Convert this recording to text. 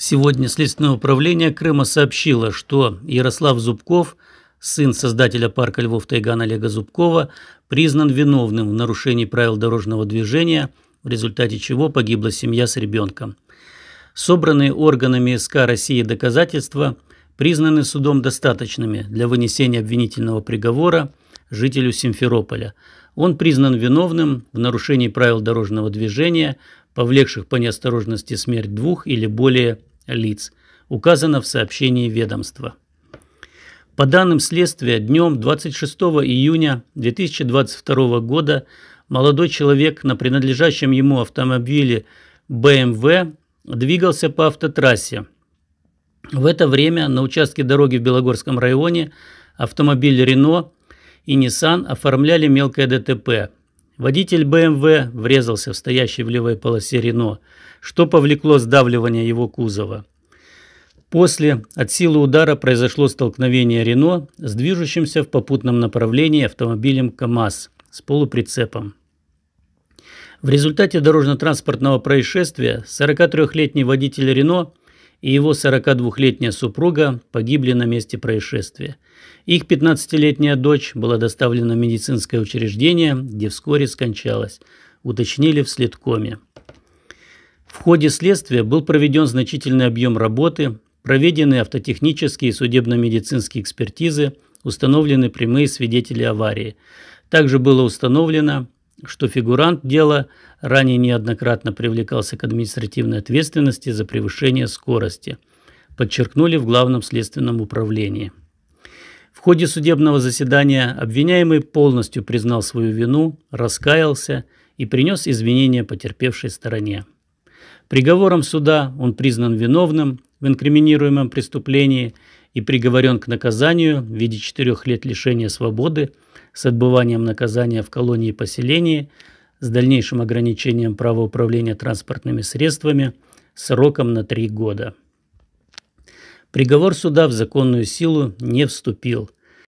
Сегодня Следственное управление Крыма сообщило, что Ярослав Зубков, сын создателя парка Львов Тайган Олега Зубкова, признан виновным в нарушении правил дорожного движения, в результате чего погибла семья с ребенком. Собранные органами СК России доказательства признаны судом достаточными для вынесения обвинительного приговора жителю Симферополя. Он признан виновным в нарушении правил дорожного движения, повлекших по неосторожности смерть двух или более лиц, указано в сообщении ведомства. По данным следствия, днем 26 июня 2022 года молодой человек на принадлежащем ему автомобиле BMW эм двигался по автотрассе. В это время на участке дороги в Белогорском районе автомобиль «Рено» и Nissan оформляли мелкое ДТП. Водитель БМВ врезался в стоящий в левой полосе Рено, что повлекло сдавливание его кузова. После от силы удара произошло столкновение Рено с движущимся в попутном направлении автомобилем КАМАЗ с полуприцепом. В результате дорожно-транспортного происшествия 43-летний водитель Рено – и его 42-летняя супруга погибли на месте происшествия. Их 15-летняя дочь была доставлена в медицинское учреждение, где вскоре скончалась, уточнили в следкоме. В ходе следствия был проведен значительный объем работы, проведены автотехнические и судебно-медицинские экспертизы, установлены прямые свидетели аварии. Также было установлено, что фигурант дела ранее неоднократно привлекался к административной ответственности за превышение скорости, подчеркнули в Главном следственном управлении. В ходе судебного заседания обвиняемый полностью признал свою вину, раскаялся и принес извинения потерпевшей стороне. Приговором суда он признан виновным в инкриминируемом преступлении – и приговорен к наказанию в виде четырех лет лишения свободы с отбыванием наказания в колонии и поселении, с дальнейшим ограничением права управления транспортными средствами сроком на три года. Приговор суда в законную силу не вступил –